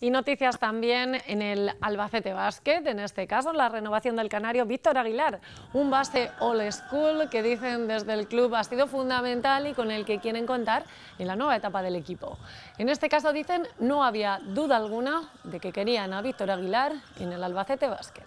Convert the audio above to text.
Y noticias también en el Albacete Basket, en este caso la renovación del canario Víctor Aguilar, un base old school que dicen desde el club ha sido fundamental y con el que quieren contar en la nueva etapa del equipo. En este caso dicen no había duda alguna de que querían a Víctor Aguilar en el Albacete Basket.